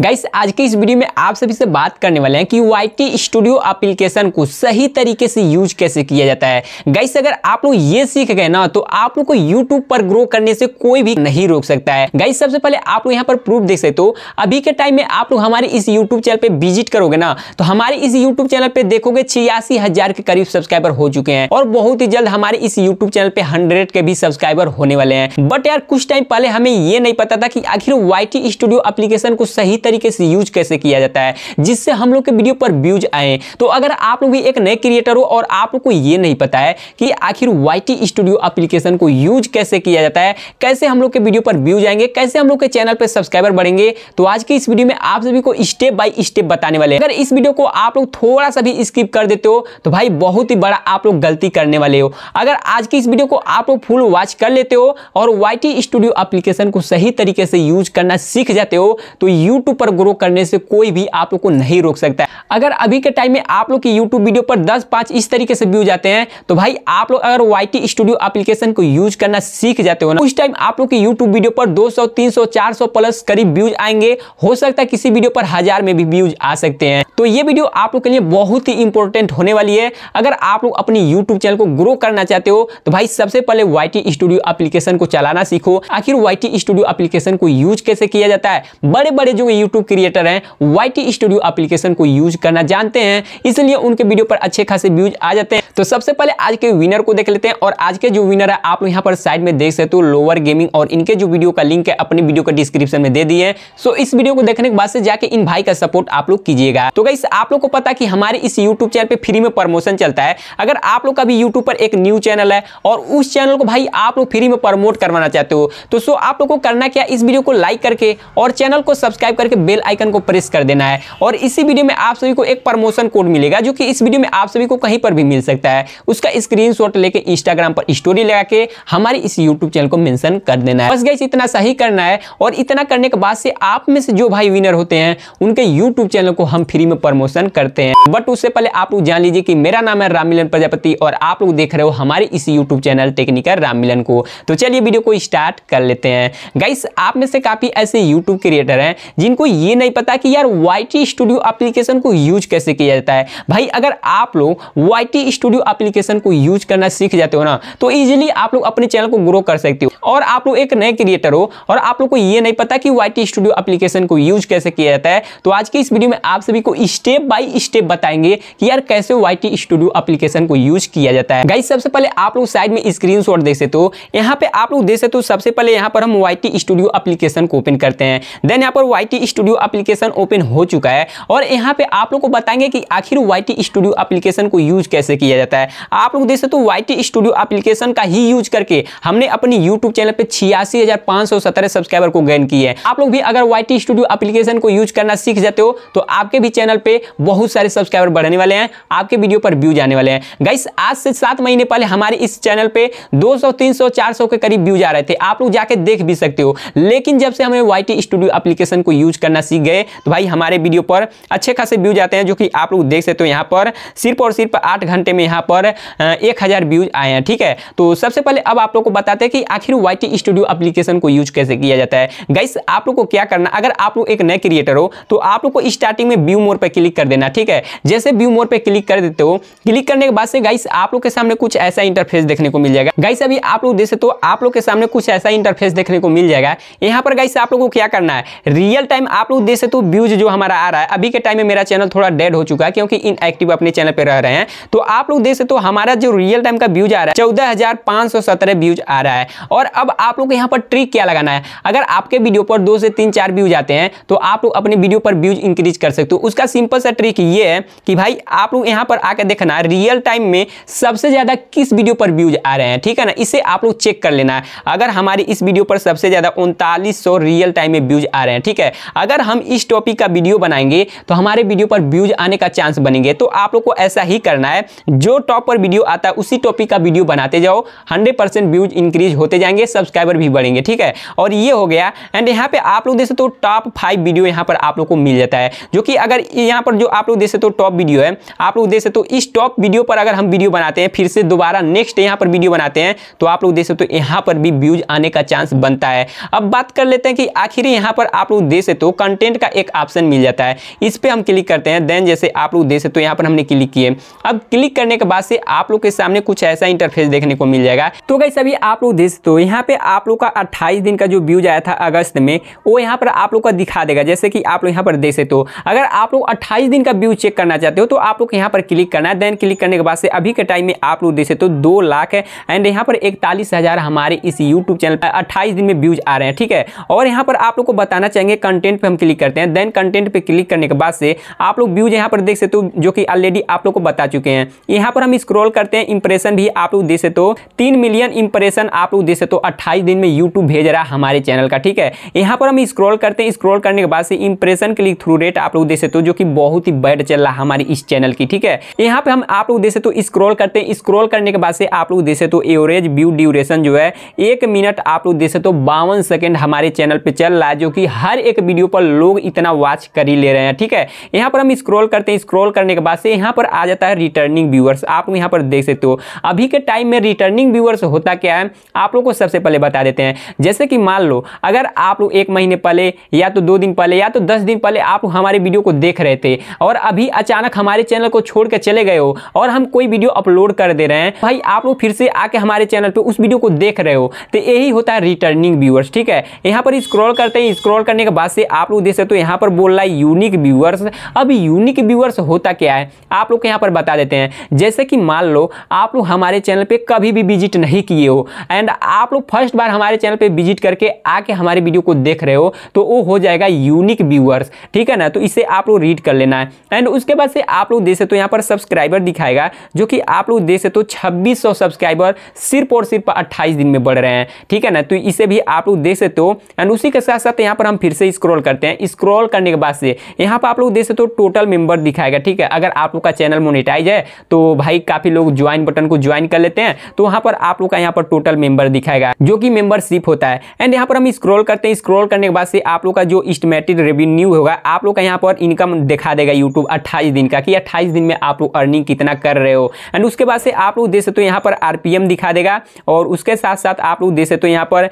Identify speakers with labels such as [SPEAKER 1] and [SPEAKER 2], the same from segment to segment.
[SPEAKER 1] guys आज के इस वीडियो में आप सभी से बात करने वाले हैं कि वाई स्टूडियो एप्लीकेशन को सही तरीके से यूज कैसे किया जाता है गाइस अगर आप लोग ये सीख गए ना तो आप लोग को यूट्यूब पर ग्रो करने से कोई भी नहीं रोक सकता है गाइस सबसे पहले आप लोग यहाँ पर प्रूफ देख सकते हो अभी के टाइम में आप लोग हमारे इस यूट्यूब चैनल पर विजिट करोगे ना तो हमारे इस यूट्यूब चैनल पर देखोगे छियासी के करीब सब्सक्राइबर हो चुके हैं और बहुत ही जल्द हमारे इस यूट्यूब चैनल पर हंड्रेड के भी सब्सक्राइबर होने वाले हैं बट यार कुछ टाइम पहले हमें ये नहीं पता था कि आखिर वाई स्टूडियो एप्लीकेशन को सही तरीके से यूज कैसे किया जाता है जिससे हम लोग के वीडियो पर व्यूज आए तो अगर आप लोग भी एक नए क्रिएटर हो और आप लोग को ये नहीं पता है कि आखिर वाई स्टूडियो एप्लीकेशन को यूज कैसे किया जाता है कैसे हम लोग के वीडियो पर व्यूज आएंगे कैसे हम लोग के चैनल पर सब्सक्राइबर बढ़ेंगे तो आज की इस वीडियो में आप सभी को स्टेप बाई स्टेप बताने वाले अगर इस वीडियो को आप लोग थोड़ा सा भी स्किप कर देते हो तो भाई बहुत ही बड़ा आप लोग गलती करने वाले हो अगर आज की इस वीडियो को आप लोग फुल वॉच कर लेते हो और वाई स्टूडियो एप्लीकेशन को सही तरीके से यूज करना सीख जाते हो तो यूट्यूब पर ग्रो करने से कोई भी आप लोग को नहीं रोक सकता है अगर अभी के टाइम में आप लोग की यूट्यूब वीडियो पर दस पांच इस तरीके से व्यू जाते हैं तो भाई आप लोग अगर वाई स्टूडियो एप्लीकेशन को यूज करना सीख जाते हो ना उस टाइम आप लोग की यूट्यूब वीडियो पर 200, 300, 400 प्लस करीब व्यूज आएंगे हो सकता है किसी वीडियो पर हजार में भी व्यूज आ सकते हैं तो ये वीडियो आप लोग के लिए बहुत ही इंपॉर्टेंट होने वाली है अगर आप लोग अपनी यूट्यूब चैनल को ग्रो करना चाहते हो तो भाई सबसे पहले वाई टी स्टूडियो एप्लीकेशन को चलाना सीखो आखिर वाई टी स्टूडियो एप्लीकेशन को यूज कैसे किया जाता है बड़े बड़े जो यूट्यूब क्रिएटर हैं वाई स्टूडियो एप्लीकेशन को यूज करना जानते हैं इसलिए उनके वीडियो पर अच्छे खासे व्यूज आ जाते हैं तो सबसे पहले आज के विनर को देख लेते हैं और आज के जो विनर है आप यहाँ पर साइड में देख सकते हो लोअर गेमिंग और इनके जो वीडियो का लिंक है अपनी वीडियो का डिस्क्रिप्शन में दे दिए हैं सो इस वीडियो को देखने के बाद से जाके इन भाई का सपोर्ट आप लोग कीजिएगा तो गाइस आप लोग को पता कि हमारे इस यूट्यूब चैनल पर फ्री में प्रमोशन चलता है अगर आप लोग का भी यूट्यूब पर एक न्यू चैनल है और उस चैनल को भाई आप लोग फ्री में प्रमोट करवाना चाहते हो तो सो आप लोग को करना क्या इस वीडियो को लाइक करके और चैनल को सब्सक्राइब करके करके बेल आइकन को प्रेस कर देना है और इसी वीडियो में आप सभी को एक प्रमोशन कोड मिलेगा जो कि इस वीडियो में आप सभी को कहीं पर भी मिल सकता है उसका स्क्रीन शॉट लेके इंस्टाग्राम पर स्टोरी लगा के हमारे इस यूट्यूब चैनल को मैंशन कर देना है बस गैस इतना सही करना है और इतना करने के बाद से आप में से जो भाई विनर होते हैं उनके यूट्यूब चैनल को हम फ्री में प्रमोशन करते हैं बट उससे पहले आप लोग जान लीजिए कि मेरा नाम है राममिलन प्रजापति और आप लोग देख रहे हो हमारे इस यूट्यूब चैनल टेक्निकल राममिलन को तो चलिए वीडियो को स्टार्ट कर लेते हैं गाइस आप में से काफ़ी ऐसे यूट्यूब क्रिएटर हैं जिनको जिनको ये नहीं पता कि यार वाई स्टूडियो एप्लीकेशन को यूज कैसे किया जाता है भाई अगर आप लोग वाई स्टूडियो एप्लीकेशन को यूज करना सीख जाते हो ना तो इजीली आप लोग अपने चैनल को ग्रो कर सकते हो और आप लोग एक नए क्रिएटर हो और आप लोग को ये नहीं पता कि वाई स्टूडियो एप्लीकेशन को यूज कैसे किया जाता है तो आज की इस वीडियो में आप सभी को स्टेप बाई स्टेप बताएंगे कि यार कैसे वाई स्टूडियो एप्लीकेशन को यूज किया जाता है गाइस सबसे पहले आप लोग साइड में स्क्रीन शॉट देख सकते हो यहाँ पे आप लोग देख सकते हो सबसे पहले यहाँ पर हम वाई स्टूडियो एप्लीकेशन को ओपन करते हैं देन यहाँ पर वाई स्टूडियो एप्लीकेशन ओपन हो चुका है और यहाँ पे आप लोग को बताएंगे कि आखिर वाई स्टूडियो एप्लीकेशन को यूज कैसे किया जाता है आप लोग देख सकते हो वाई स्टूडियो एप्लीकेशन का ही यूज करके हमने अपने यूट्यूब चैनल पर छियासी सब्सक्राइबर को गेन किए हैं आप लोग भी अगर वाई स्टूडियो एप्लीकेशन को यूज करना सीख जाते हो तो आपके भी चैनल पर बहुत सारे सब्सक्राइबर बढ़ने वाले हैं आपके वीडियो पर व्यूज आने वाले हैं गाइस आज से सात महीने पहले हमारे इस चैनल पे 200, 300, 400 के करीब व्यूज आ रहे थे आप लोग जाके देख भी सकते हो लेकिन जब से हमें वाई स्टूडियो एप्लीकेशन को यूज करना सीख गए तो भाई हमारे वीडियो पर अच्छे खासे व्यूज आते हैं जो कि आप लोग देख सकते हो यहाँ पर सिर्फ और सिर्फ आठ घंटे में यहाँ पर एक हज़ार व्यूज आए हैं ठीक है तो सबसे पहले अब आप लोग को बताते हैं कि आखिर वाई स्टूडियो अप्लीकेशन को यूज कैसे किया जाता है गाइस आप लोग को क्या करना अगर आप लोग एक नए क्रिएटर हो तो आप लोग को स्टार्टिंग में व्यू मोर पर क्लिक कर देना ठीक है जैसे व्यू मोर पर क्लिक कर देते हो क्लिक करने के बाद से गाइस आप लोग के सामने कुछ ऐसा इंटरफेस देखने को मिल जाएगा गाइस अभी आप लोग देख सकते हो आप लोग के सामने कुछ ऐसा इंटरफेस देखने को मिल जाएगा यहाँ पर गाइस आप लोग को क्या करना है रियल टाइम आप लोग देख सकते हो व्यूज जो हमारा आ रहा है अभी के टाइम में मेरा चैनल थोड़ा डेड हो चुका है क्योंकि इनएक्टिव अपने चैनल पर रह रहे हैं तो आप लोग देख सकते हो हमारा जो रियल टाइम का व्यूज आ रहा है चौदह व्यूज आ रहा है और अब आप लोग यहाँ पर ट्रिक क्या लगाना है अगर आपके वीडियो पर दो से तीन चार व्यूज आते हैं तो आप लोग अपने वीडियो पर व्यूज इंक्रीज कर सकते हो उसका सिंपल सा ट्रिक ये है कि भाई आप लोग यहाँ पर आकर देखना रियल टाइम में सबसे ज़्यादा किस वीडियो पर व्यूज आ रहे हैं ठीक है ना इसे आप लोग चेक कर लेना है अगर हमारी इस वीडियो पर सबसे ज़्यादा उनतालीस रियल टाइम में व्यूज आ रहे हैं ठीक है अगर हम इस टॉपिक का वीडियो बनाएंगे तो हमारे वीडियो पर व्यूज आने का चांस बनेंगे तो आप लोग को ऐसा ही करना है जो टॉप पर वीडियो आता है उसी टॉपिक का वीडियो बनाते जाओ हंड्रेड व्यूज इंक्रीज होते जाएंगे सब्सक्राइबर भी बढ़ेंगे ठीक है और ये हो गया एंड यहाँ पे आप लोग देख सकते हो टॉप फाइव वीडियो यहाँ पर आप लोग को मिल जाता है जो कि अगर यहाँ पर जो आप लोग देख सकते हो टॉप वीडियो है आप लोग देख सकते हो इस टॉप वीडियो पर अगर हम वीडियो बनाते हैं फिर से दोबारा नेक्स्ट यहाँ पर वीडियो बनाते हैं तो आप लोग देख सकते हो यहाँ पर भी व्यूज आने का चांस बनता है अब बात कर लेते हैं कि आखिर यहाँ पर आप लोग देख सकते हो तो कंटेंट का एक ऑप्शन मिल जाता है इस पर हम क्लिक करते हैं देन जैसे आप लोग देख सकते हो यहाँ पर हमने क्लिक किए अब क्लिक करने के बाद से आप लोग के सामने कुछ ऐसा इंटरफेस देखने को मिल जाएगा तो कई सभी आप लोग देख सकते हो यहाँ पे आप लोग का अट्ठाईस दिन का जो व्यूज आया था अगस्त में वो यहाँ पर आप लोग का दिखा देगा जैसे कि आप लोग यहाँ पर देख सकते हो अगर आप लोग अट्ठाईस दिन का व्यू चेक करना चाहते हो तो आप लोग यहाँ पर क्लिक करना है देन क्लिक करने के बाद से अभी के टाइम में आप लोग देख सकते हो दो लाख है एंड यहाँ पर इकतालीस हमारे इस यूट्यूब चैनल पर अट्ठाईस दिन में व्यूज आ रहे हैं ठीक है और यहाँ पर आप लोग को बताना चाहेंगे कंटेंट कंटेंट पे हम क्लिक करते हैं देन कंटेंट पे क्लिक करने के बाद से आप लोग व्यूज यहाँ पर देख सकते हो जो कि ऑलरेडी आप लोग को बता चुके हैं यहाँ पर हम स्क्रॉल करते हैं इंप्रेशन भी आप लोग देख सकते हो तीन मिलियन इंप्रेशन आप लोग देख सकते हो अट्ठाईस दिन में यूट्यूब भेज रहा है हमारे चैनल का ठीक है यहाँ पर हम स्क्रॉल करते हैं स्क्रॉल करने के बाद से इंप्रेशन क्लिक थ्रू रेट आप लोग देख सकते हो जो कि बहुत ही बैड चल रहा है हमारे इस चैनल की ठीक है यहाँ पर हम आप लोग देख सकते हो स्क्रॉल करते हैं स्क्रॉल करने के बाद से आप लोग देख सकते हो एवरेज व्यू ड्यूरेशन जो है एक मिनट आप लोग देख सकते हो बावन सेकेंड हमारे चैनल पर चल रहा है जो कि हर एक वीडियो वीडियो पर लोग इतना वॉच कर ही ले रहे हैं ठीक है यहाँ पर हम स्क्रॉल करते हैं स्क्रॉल करने के बाद से यहाँ पर आ जाता है रिटर्निंग व्यूअर्स आप यहाँ पर देख सकते हो अभी के टाइम में रिटर्निंग व्यूअर्स होता क्या है आप लोग को सबसे पहले बता देते हैं जैसे कि मान लो अगर आप लोग एक महीने पहले या तो दो दिन पहले या तो दस दिन पहले आप हमारे वीडियो को देख रहे थे और अभी अचानक हमारे चैनल को छोड़ चले गए हो और हम कोई वीडियो अपलोड कर दे रहे हैं भाई आप लोग फिर से आके हमारे चैनल पर उस वीडियो को देख रहे हो तो यही होता है रिटर्निंग व्यूअर्स ठीक है यहाँ पर स्क्रॉल करते हैं स्क्रॉल करने के बाद से आप लोग देख सकते हो यहाँ पर बोल रहा है यूनिक व्यूअर्स अब यूनिक व्यूअर्स होता क्या है आप लोग को यहाँ पर बता देते हैं जैसे कि मान लो आप लोग हमारे चैनल पर कभी भी विजिट नहीं किए हो एंड आप लोग फर्स्ट बार हमारे चैनल पर विजिट करके आके हमारे वीडियो को देख रहे हो तो वो हो जाएगा यूनिक व्यूअर्स ठीक है ना तो इसे आप लोग रीड कर लेना है एंड उसके बाद से आप लोग देख सकते हो यहाँ पर सब्सक्राइबर दिखाएगा जो कि आप लोग देख सकते हो छब्बीस सब्सक्राइबर सिर्फ और सिर्फ अट्ठाईस दिन में बढ़ रहे हैं ठीक है ना तो इसे भी आप लोग देख सकते हो एंड उसी के साथ साथ यहाँ पर हम फिर से स्क्रोल स्क्रॉल करते हैं स्क्रॉल करने के बाद से यहाँ पर आप लोग देख सकते हो टोटल मेंबर दिखाएगा ठीक है अगर आप लोग का चैनल मोनिटाइज है तो भाई काफ़ी लोग ज्वाइन बटन को ज्वाइन कर लेते हैं तो वहाँ पर आप लोग का यहाँ पर टोटल मेंबर दिखाएगा जो कि मेंबरशिप होता है एंड यहाँ पर हम स्क्रॉल करते हैं स्क्रॉल करने के बाद से आप लोग का जो इस्टमेटिक रेवेन्यू होगा आप लोग का यहाँ पर इनकम दिखा देगा यूट्यूब अट्ठाईस दिन का कि अट्ठाईस दिन में आप लोग अर्निंग कितना कर रहे हो एंड उसके बाद से आप लोग देख सकते हो यहाँ पर आर दिखा देगा और उसके साथ साथ आप लोग देख सकते हो यहाँ पर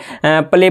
[SPEAKER 1] प्ले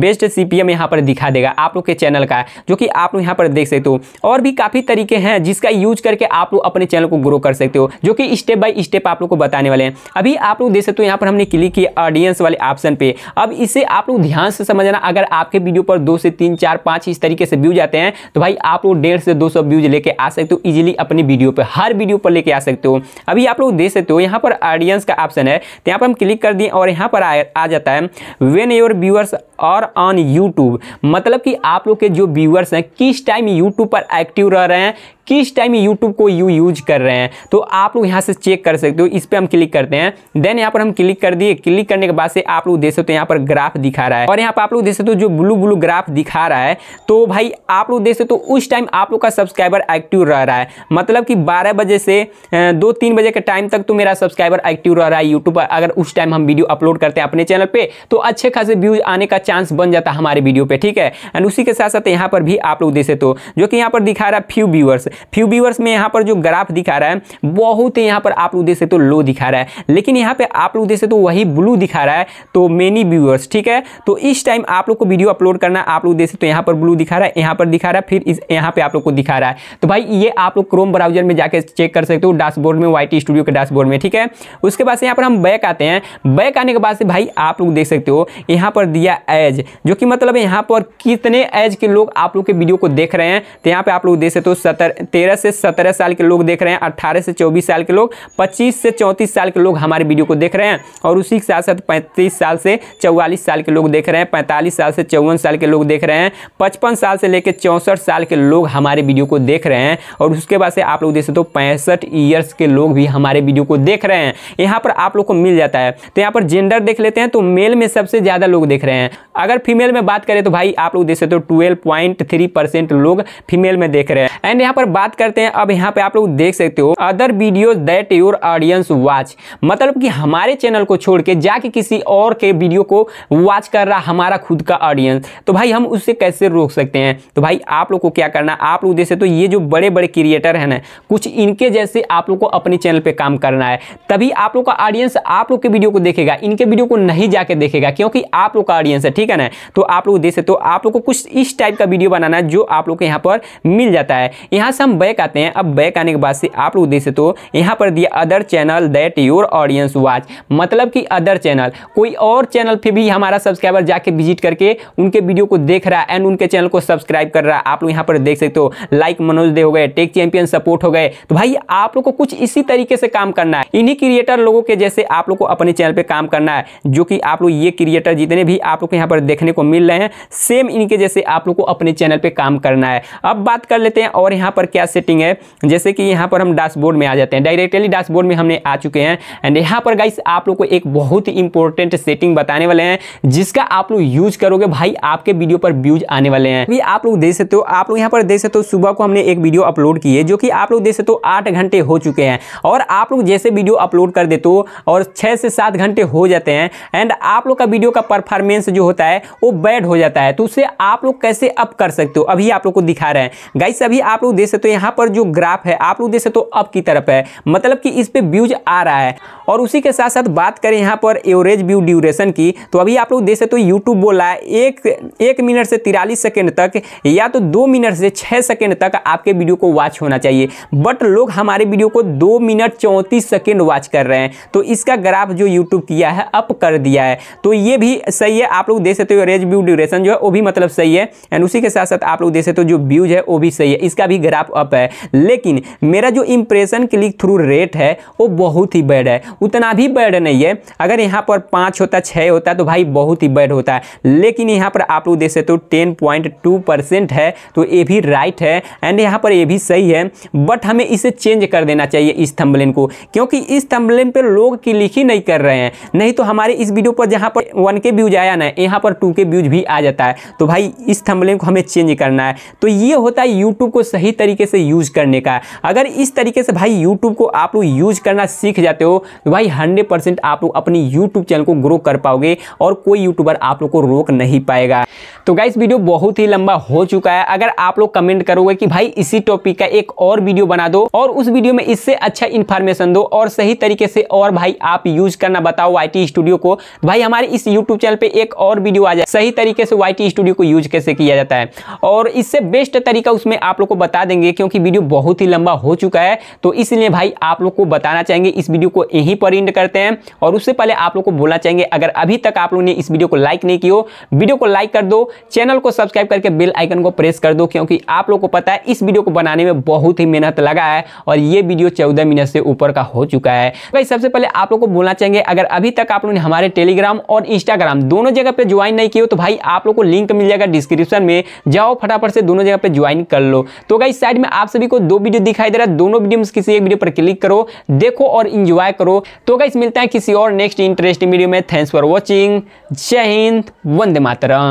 [SPEAKER 1] बेस्ट सी यहाँ पर दिखा देगा आप लोग के चैनल का है जो कि आप लोग यहाँ पर देख सकते हो और भी काफ़ी तरीके हैं जिसका यूज करके आप लोग अपने चैनल को ग्रो कर सकते हो जो कि स्टेप बाई स्टेप आप लोग को बताने वाले हैं अभी आप लोग देख सकते हो यहाँ पर हमने क्लिक किया ऑडियंस वाले ऑप्शन पर अब इसे आप लोग ध्यान से समझना अगर आपके वीडियो पर दो से तीन चार पाँच इस तरीके से व्यूज आते हैं तो भाई आप लोग डेढ़ से दो व्यूज लेके आ सकते हो इजीली अपनी वीडियो पर हर वीडियो पर लेके आ सकते हो अभी आप लोग देख सकते हो यहाँ पर ऑडियंस का ऑप्शन है तो यहाँ पर हम क्लिक कर दिए और यहाँ पर आ, आ जाता है when your viewers are on YouTube मतलब कि आप आप लोग के जो व्यूअर्स हैं किस टाइम यूट्यूब पर एक्टिव रह रहे हैं किस टाइम यूट्यूब को यू यूज कर रहे हैं तो आप लोग यहाँ से चेक कर सकते हो इस पर हम क्लिक करते हैं देन यहाँ पर हम क्लिक कर दिए क्लिक करने के बाद से आप लोग देख सकते हो यहाँ पर ग्राफ दिखा रहा है और यहाँ पर आप लोग देख सकते हो जो ब्लू ब्लू ग्राफ दिखा रहा है तो भाई आप लोग देख सकते हो उस टाइम आप लोग का सब्सक्राइबर एक्टिव रह रहा है मतलब कि बारह बजे से दो तीन बजे के टाइम तक तो मेरा सब्सक्राइबर एक्टिव रह रहा है यूट्यूब पर अगर उस टाइम हम वीडियो अपलोड करते हैं अपने चैनल पर तो अच्छे खासे व्यूज आने का चांस बन जाता है हमारे वीडियो पर ठीक है एंड उसी के साथ साथ यहाँ पर भी आप लोग देख सकते हो जो कि यहाँ पर दिखा रहा है फ्यू व्यूअर्स फ्यू व्यूवर्स में यहाँ पर जो ग्राफ दिखा रहा है बहुत यहाँ पर आप लोग देख तो लो दिखा रहा है लेकिन यहाँ पे आप लोग देख तो वही ब्लू दिखा रहा है तो मेनी व्यूअर्स ठीक है तो इस टाइम आप लोग को वीडियो अपलोड करना आप लोग देख तो यहाँ पर ब्लू दिखा रहा है यहाँ पर दिखा रहा है फिर इस यहाँ पर आप लोग को दिखा रहा है तो भाई ये आप लोग क्रोम ब्राउजर में जाकर चेक कर सकते हो डैशबोर्ड में वाई स्टूडियो के डैशबोर्ड में ठीक है उसके बाद यहाँ पर हम बैक आते हैं बैक आने के बाद से भाई आप लोग देख सकते हो यहाँ पर दिया एज जो कि मतलब यहाँ पर कितने एज के लोग आप लोग के वीडियो को देख रहे हैं तो यहाँ पे आप लोग देख सकते हो सत्तर तेरह से सत्रह साल के लोग देख रहे हैं अट्ठारह से चौबीस साल के लोग पच्चीस से चौंतीस साल के लोग हमारे वीडियो को देख रहे हैं और उसी के साथ साथ पैंतीस साल से चौवालीस साल के लोग देख रहे हैं पैंतालीस साल से चौवन साल के लोग देख रहे हैं पचपन साल से लेकर चौंसठ साल के लोग हमारे वीडियो को देख रहे हैं और उसके बाद से आप लोग देख सकते हो पैंसठ ईयर्स के लोग भी हमारे वीडियो को देख रहे हैं यहाँ पर आप लोग को मिल जाता है तो यहाँ पर जेंडर देख लेते हैं तो मेल में सबसे ज़्यादा लोग देख रहे हैं अगर फीमेल में बात करें तो भाई आप लोग देख सकते हो ट्वेल्व पॉइंट थ्री परसेंट लोग फीमेल में देख रहे हैं एंड यहाँ पर बात करते हैं अब यहाँ पे आप लोग देख सकते हो other video that your audience watch मतलब कि हमारे चैनल को छोड़ के जाके किसी और के वीडियो को वॉच कर रहा हमारा खुद का ऑडियंस तो भाई हम उससे कैसे रोक सकते हैं तो भाई आप लोग को क्या करना आप लोग जैसे तो ये जो बड़े बड़े क्रिएटर हैं ना कुछ इनके जैसे आप लोग को अपने चैनल पर काम करना है तभी आप लोग का ऑडियंस आप लोग के वीडियो को देखेगा इनके वीडियो को नहीं जाके देखेगा क्योंकि आप लोग का ऑडियंस है ठीक है ना तो आप लोग जैसे तो आप लोग को कुछ इस टाइप का वीडियो बनाना है जो आप लोग के यहाँ पर मिल जाता है यहाँ से हम बैक आते हैं अब बैक आने के बाद से आप लोग देख सकते हो यहाँ पर दिया other channel that your audience watch मतलब कि अदर चैनल कोई और चैनल पे भी हमारा सब्सक्राइबर जाके विजिट करके उनके वीडियो को देख रहा है एंड उनके चैनल को सब्सक्राइब कर रहा है आप लोग यहाँ पर देख सकते हो लाइक मनोज दे हो गए टेक चैंपियन सपोर्ट हो गए तो भाई आप लोग को कुछ इसी तरीके से काम करना है इन्हीं क्रिएटर लोगों के जैसे आप लोग को अपने चैनल पर काम करना है जो कि आप लोग ये क्रिएटर जितने भी आप लोग यहाँ पर देखने को मिल रहे हैं सेम इनके जैसे आप लोग को अपने चैनल पर काम करना है अब बात कर लेते हैं और यहाँ पर पर क्या सेटिंग है जैसे कि यहाँ पर हम डैशबोर्ड में आ जाते हैं डायरेक्टली डैशबोर्ड में हमने आ चुके हैं एंड यहाँ पर गाइस आप लोग को एक बहुत ही इंपॉर्टेंट सेटिंग बताने वाले हैं जिसका आप लोग यूज करोगे भाई आपके वीडियो पर व्यूज आने वाले हैं भी आप लोग देख सकते हो आप लोग यहाँ पर देख सकते हो सुबह को हमने एक वीडियो अपलोड की है जो कि आप लोग देख सकते हो आठ घंटे हो चुके हैं और आप लोग जैसे वीडियो अपलोड कर देते हो और छः से सात घंटे हो जाते हैं एंड आप लोग का वीडियो का परफॉर्मेंस जो होता है वो बैड हो जाता है तो उसे आप लोग कैसे अप कर सकते हो अभी आप लोग को दिखा रहे हैं गाइस अभी आप लोग देख सकते हो तो यहाँ पर जो ग्राफ है आप लोग देख सकते हो अप की तरफ है मतलब कि इस पे व्यूज आ रहा है और उसी के साथ साथ बात करें यहाँ पर एवरेज व्यू ड्यूरेशन की तो अभी आप लोग देख सकते हो यूट्यूब बोला है एक एक मिनट से तिरालीस सेकेंड तक या तो दो मिनट से छः सेकेंड तक आपके वीडियो को वॉच होना चाहिए बट लोग हमारे वीडियो को दो मिनट चौंतीस सेकेंड वॉच कर रहे हैं तो इसका ग्राफ जो यूट्यूब किया है अप कर दिया है तो ये भी सही है आप लोग देख सकते हो एवरेज व्यू ड्यूरेशन जो है वो भी मतलब सही है एंड उसी के साथ साथ आप लोग देख सकते हो जो व्यूज है वो भी सही है इसका भी ग्राफ टैप अप है लेकिन मेरा जो इम्प्रेशन क्लिक थ्रू रेट है वो बहुत ही बैड है उतना भी बैड नहीं है अगर यहाँ पर पाँच होता छः होता तो भाई बहुत ही बैड होता है लेकिन यहाँ पर आप लोग देख सकते हो टेन पॉइंट टू परसेंट है तो ये भी राइट है एंड यहाँ पर ये भी सही है बट हमें इसे चेंज कर देना चाहिए इस थम्बलेन को क्योंकि इस थम्बलेन पर लोग क्लिक ही नहीं कर रहे हैं नहीं तो हमारे इस वीडियो पर जहाँ पर वन के व्यूज आया ना यहाँ पर टू के व्यूज भी आ जाता है तो भाई इस थम्बलेन को हमें चेंज करना है तो ये होता है यूट्यूब को सही तरीके तरीके से यूज़ करने का है अगर इस तरीके से भाई यूट्यूब को आप लोग यूज़ करना सीख जाते हो तो भाई हंड्रेड आप लोग अपनी यूट्यूब चैनल को ग्रो कर पाओगे और कोई यूट्यूबर आप लोग को रोक नहीं पाएगा तो गाइस वीडियो बहुत ही लंबा हो चुका है अगर आप लोग कमेंट करोगे कि भाई इसी टॉपिक का एक और वीडियो बना दो और उस वीडियो में इससे अच्छा इन्फॉर्मेशन दो और सही तरीके से और भाई आप यूज़ करना बताओ वाई स्टूडियो को तो भाई हमारे इस यूट्यूब चैनल पर एक और वीडियो आ जाए सही तरीके से वाई स्टूडियो को यूज कैसे किया जाता है और इससे बेस्ट तरीका उसमें आप लोग को बता देंगे होंगे क्योंकि वीडियो बहुत ही लंबा हो चुका है तो इसलिए भाई आप लोग को बताना चाहेंगे इस वीडियो को यहीं पर इंड करते हैं और उससे पहले आप लोग को बोलना चाहेंगे अगर अभी तक आप लोग ने इस वीडियो को लाइक नहीं किया वीडियो को लाइक कर दो चैनल को सब्सक्राइब करके बेल आइकन को प्रेस कर दो क्योंकि आप लोग को पता है इस वीडियो को बनाने में बहुत ही मेहनत लगा है और ये वीडियो चौदह मिनट से ऊपर का हो चुका है भाई सबसे पहले आप लोग को बोलना चाहेंगे अगर अभी तक आप लोगों ने हमारे टेलीग्राम और इंस्टाग्राम दोनों जगह पर ज्वाइन नहीं किया तो भाई आप लोग को लिंक मिल जाएगा डिस्क्रिप्शन में जाओ फटाफट से दोनों जगह पर ज्वाइन कर लो तो भाई साइड में आप सभी को दो वीडियो दिखाई दे रहा है दोनों वीडियो में किसी एक वीडियो पर क्लिक करो देखो और इंजॉय करो तो गाइस मिलता है किसी और नेक्स्ट इंटरेस्टिंग वीडियो में थैंक्स फॉर वॉचिंग जय हिंद वंदे मातरम